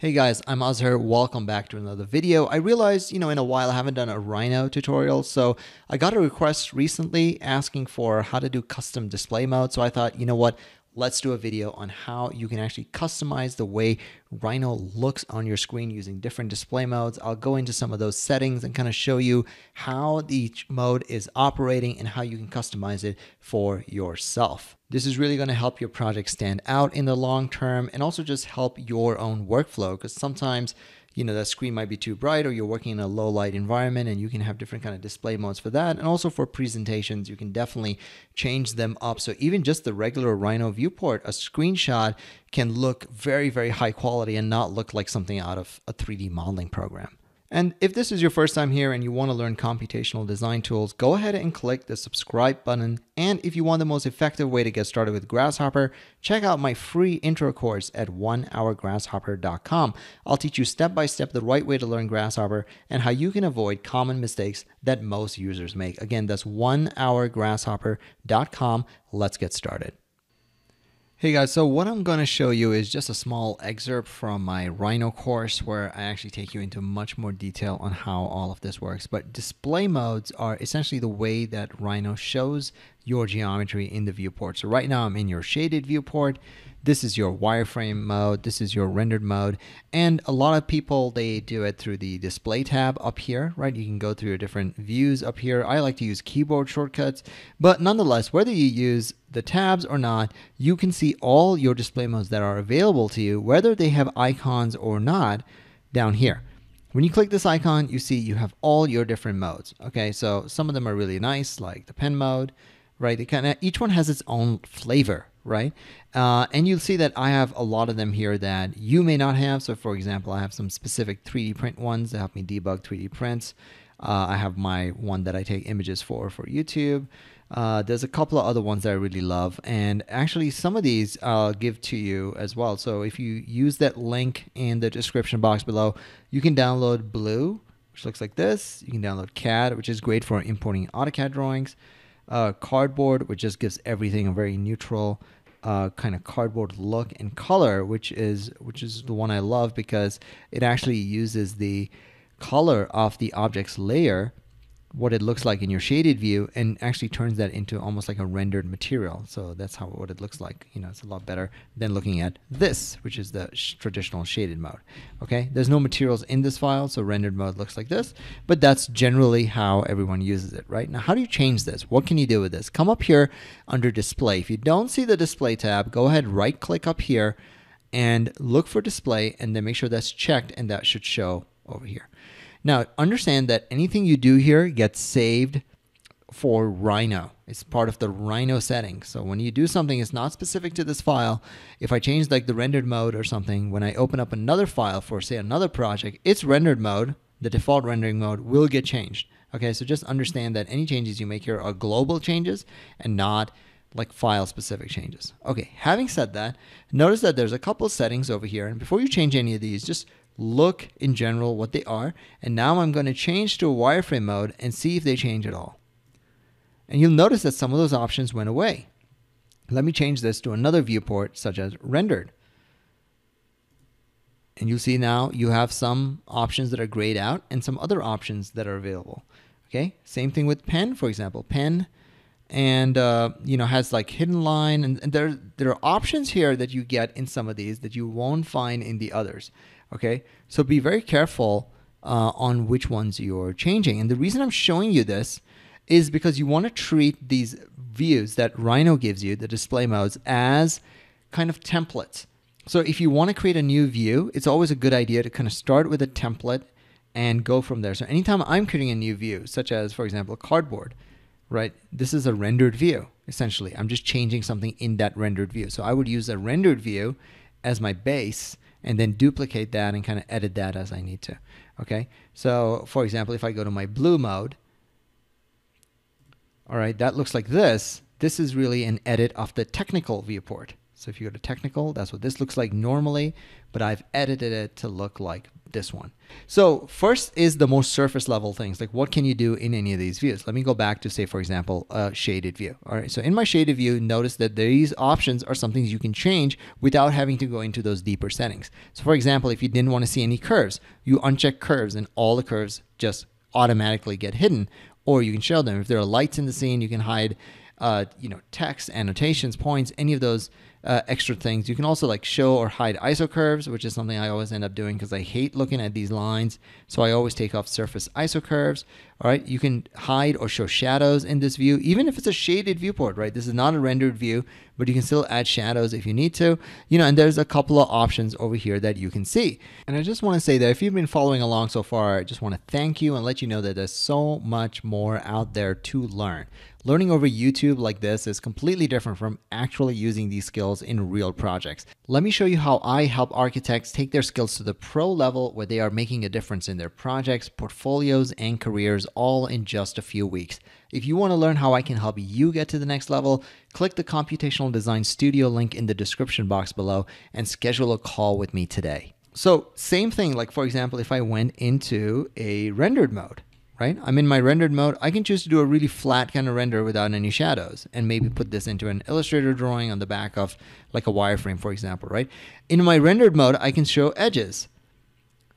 Hey guys, I'm Azhar. Welcome back to another video. I realized, you know, in a while I haven't done a Rhino tutorial, so I got a request recently asking for how to do custom display mode. So I thought, you know what, let's do a video on how you can actually customize the way Rhino looks on your screen using different display modes. I'll go into some of those settings and kind of show you how each mode is operating and how you can customize it for yourself. This is really going to help your project stand out in the long term and also just help your own workflow because sometimes you know that screen might be too bright or you're working in a low light environment and you can have different kind of display modes for that and also for presentations you can definitely change them up so even just the regular rhino viewport a screenshot can look very very high quality and not look like something out of a 3d modeling program and if this is your first time here and you want to learn computational design tools, go ahead and click the subscribe button. And if you want the most effective way to get started with Grasshopper, check out my free intro course at onehourgrasshopper.com. I'll teach you step by step the right way to learn Grasshopper and how you can avoid common mistakes that most users make. Again, that's onehourgrasshopper.com. Let's get started. Hey guys, so what I'm going to show you is just a small excerpt from my Rhino course where I actually take you into much more detail on how all of this works. But display modes are essentially the way that Rhino shows your geometry in the viewport. So right now I'm in your shaded viewport. This is your wireframe mode. This is your rendered mode. And a lot of people, they do it through the display tab up here, right? You can go through your different views up here. I like to use keyboard shortcuts, but nonetheless, whether you use the tabs or not, you can see all your display modes that are available to you, whether they have icons or not, down here. When you click this icon, you see you have all your different modes. Okay, so some of them are really nice, like the pen mode, right? They kind of, each one has its own flavor, right? Uh, and you'll see that I have a lot of them here that you may not have. So for example, I have some specific 3D print ones that help me debug 3D prints. Uh, I have my one that I take images for for YouTube. Uh, there's a couple of other ones that I really love, and actually some of these I'll give to you as well. So if you use that link in the description box below, you can download Blue, which looks like this. You can download CAD, which is great for importing AutoCAD drawings. Uh, cardboard, which just gives everything a very neutral uh, kind of cardboard look and color, which is which is the one I love because it actually uses the color of the object's layer what it looks like in your shaded view and actually turns that into almost like a rendered material. So that's how what it looks like. You know, it's a lot better than looking at this, which is the sh traditional shaded mode. Okay, there's no materials in this file, so rendered mode looks like this, but that's generally how everyone uses it, right? Now, how do you change this? What can you do with this? Come up here under display. If you don't see the display tab, go ahead, right click up here and look for display and then make sure that's checked and that should show over here. Now, understand that anything you do here gets saved for Rhino. It's part of the Rhino setting. So when you do something, it's not specific to this file. If I change like the rendered mode or something, when I open up another file for say another project, its rendered mode, the default rendering mode will get changed. Okay, so just understand that any changes you make here are global changes and not like file specific changes. Okay, having said that, notice that there's a couple settings over here and before you change any of these, just look in general what they are. And now I'm going to change to a wireframe mode and see if they change at all. And you'll notice that some of those options went away. Let me change this to another viewport such as rendered. And you'll see now you have some options that are grayed out and some other options that are available. Okay, same thing with pen, for example, pen and uh, you know has like hidden line and, and there there are options here that you get in some of these that you won't find in the others Okay, so be very careful uh, on which ones you're changing. And the reason I'm showing you this is because you want to treat these views that Rhino gives you, the display modes, as kind of templates. So if you want to create a new view, it's always a good idea to kind of start with a template and go from there. So anytime I'm creating a new view, such as, for example, cardboard, right? This is a rendered view, essentially. I'm just changing something in that rendered view. So I would use a rendered view as my base and then duplicate that and kind of edit that as I need to. Okay, so for example, if I go to my blue mode, all right, that looks like this. This is really an edit of the technical viewport. So if you go to technical, that's what this looks like normally, but I've edited it to look like this one. So first is the most surface level things, like what can you do in any of these views? Let me go back to say, for example, a shaded view. All right, so in my shaded view, notice that these options are some things you can change without having to go into those deeper settings. So for example, if you didn't wanna see any curves, you uncheck curves and all the curves just automatically get hidden, or you can show them. If there are lights in the scene, you can hide uh, you know, text, annotations, points, any of those uh, extra things. You can also like show or hide ISO curves, which is something I always end up doing because I hate looking at these lines. So I always take off surface ISO curves. All right, you can hide or show shadows in this view, even if it's a shaded viewport, right? This is not a rendered view but you can still add shadows if you need to, you know, and there's a couple of options over here that you can see. And I just want to say that if you've been following along so far, I just want to thank you and let you know that there's so much more out there to learn. Learning over YouTube like this is completely different from actually using these skills in real projects. Let me show you how I help architects take their skills to the pro level where they are making a difference in their projects, portfolios, and careers all in just a few weeks. If you want to learn how I can help you get to the next level, click the Computational Design Studio link in the description box below and schedule a call with me today. So, same thing, like for example, if I went into a rendered mode, right? I'm in my rendered mode. I can choose to do a really flat kind of render without any shadows and maybe put this into an Illustrator drawing on the back of like a wireframe, for example, right? In my rendered mode, I can show edges,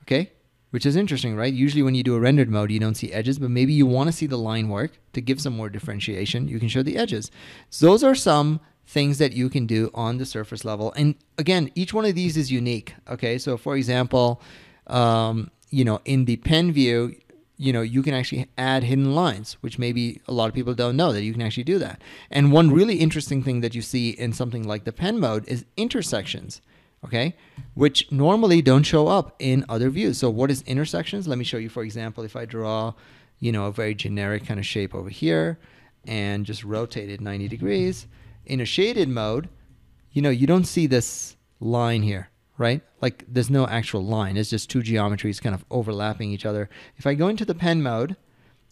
okay? Which is interesting, right? Usually when you do a rendered mode, you don't see edges, but maybe you want to see the line work to give some more differentiation. You can show the edges. So those are some things that you can do on the surface level. And again, each one of these is unique, okay? So for example, um, you know, in the pen view, you know you can actually add hidden lines which maybe a lot of people don't know that you can actually do that and one really interesting thing that you see in something like the pen mode is intersections okay which normally don't show up in other views so what is intersections let me show you for example if i draw you know a very generic kind of shape over here and just rotate it 90 degrees in a shaded mode you know you don't see this line here right? Like there's no actual line. It's just two geometries kind of overlapping each other. If I go into the pen mode,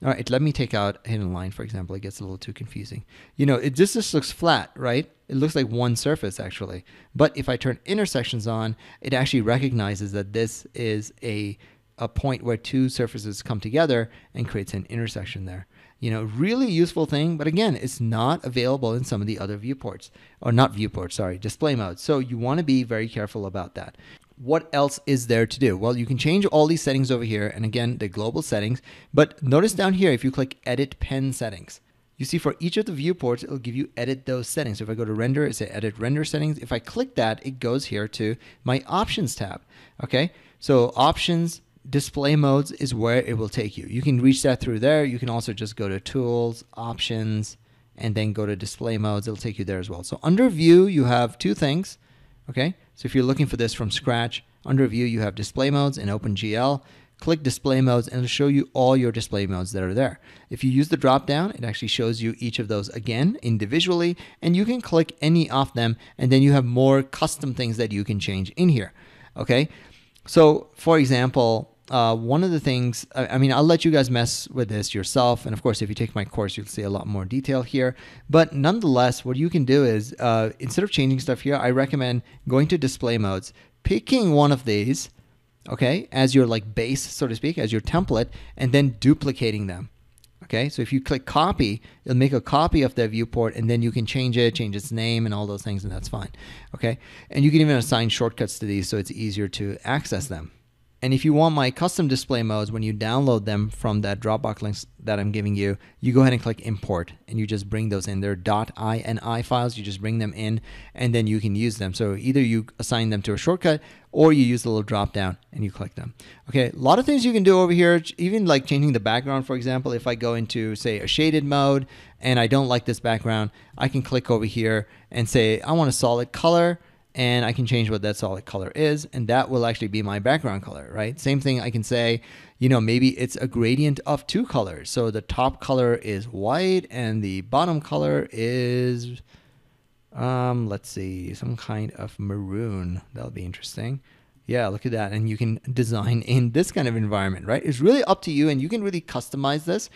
all right, let me take out hidden line, for example. It gets a little too confusing. You know, it, just looks flat, right? It looks like one surface, actually. But if I turn intersections on, it actually recognizes that this is a, a point where two surfaces come together and creates an intersection there. You know, really useful thing, but again, it's not available in some of the other viewports, or not viewports, sorry, display modes. So you want to be very careful about that what else is there to do? Well, you can change all these settings over here, and again, the global settings, but notice down here, if you click Edit Pen Settings, you see for each of the viewports, it'll give you edit those settings. So if I go to render, it says edit render settings. If I click that, it goes here to my options tab, okay? So options, display modes is where it will take you. You can reach that through there. You can also just go to tools, options, and then go to display modes. It'll take you there as well. So under view, you have two things. Okay. So if you're looking for this from scratch, under view, you have display modes and OpenGL. Click display modes and it'll show you all your display modes that are there. If you use the drop down, it actually shows you each of those again individually, and you can click any of them, and then you have more custom things that you can change in here. Okay. So for example, uh, one of the things, I, I, mean, I'll let you guys mess with this yourself. And of course, if you take my course, you'll see a lot more detail here. But nonetheless, what you can do is uh, instead of changing stuff here, I recommend going to display modes, picking one of these, okay, as your like base, so to speak, as your template, and then duplicating them. Okay, so if you click copy, it'll make a copy of that viewport and then you can change it, change its name and all those things and that's fine. Okay, and you can even assign shortcuts to these so it's easier to access them. And if you want my custom display modes, when you download them from that Dropbox links that I'm giving you, you go ahead and click import and you just bring those in. They're .ini files. You just bring them in and then you can use them. So either you assign them to a shortcut or you use the little drop down and you click them. Okay, a lot of things you can do over here, even like changing the background, for example. If I go into, say, a shaded mode and I don't like this background, I can click over here and say, I want a solid color and I can change what that solid color is, and that will actually be my background color, right? Same thing I can say, you know, maybe it's a gradient of two colors. So the top color is white and the bottom color is, um, let's see, some kind of maroon. That'll be interesting. Yeah, look at that. And you can design in this kind of environment, right? It's really up to you and you can really customize this.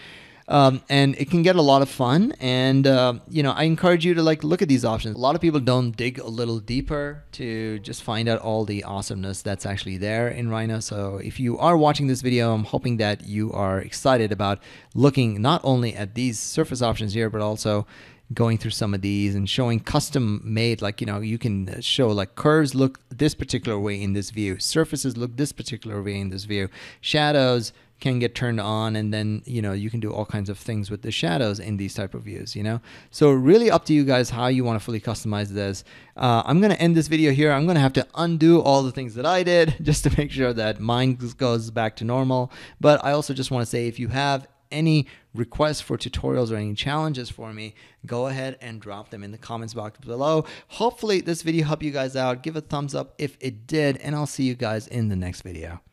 Um, and it can get a lot of fun. And uh, you know, I encourage you to like look at these options. A lot of people don't dig a little deeper to just find out all the awesomeness that's actually there in Rhino. So if you are watching this video, I'm hoping that you are excited about looking not only at these surface options here, but also going through some of these and showing custom made like you know you can show like curves look this particular way in this view surfaces look this particular way in this view shadows can get turned on and then you know you can do all kinds of things with the shadows in these type of views you know so really up to you guys how you want to fully customize this uh, I'm gonna end this video here I'm gonna have to undo all the things that I did just to make sure that mine goes back to normal but I also just want to say if you have any requests for tutorials or any challenges for me, go ahead and drop them in the comments box below. Hopefully this video helped you guys out. Give a thumbs up if it did, and I'll see you guys in the next video.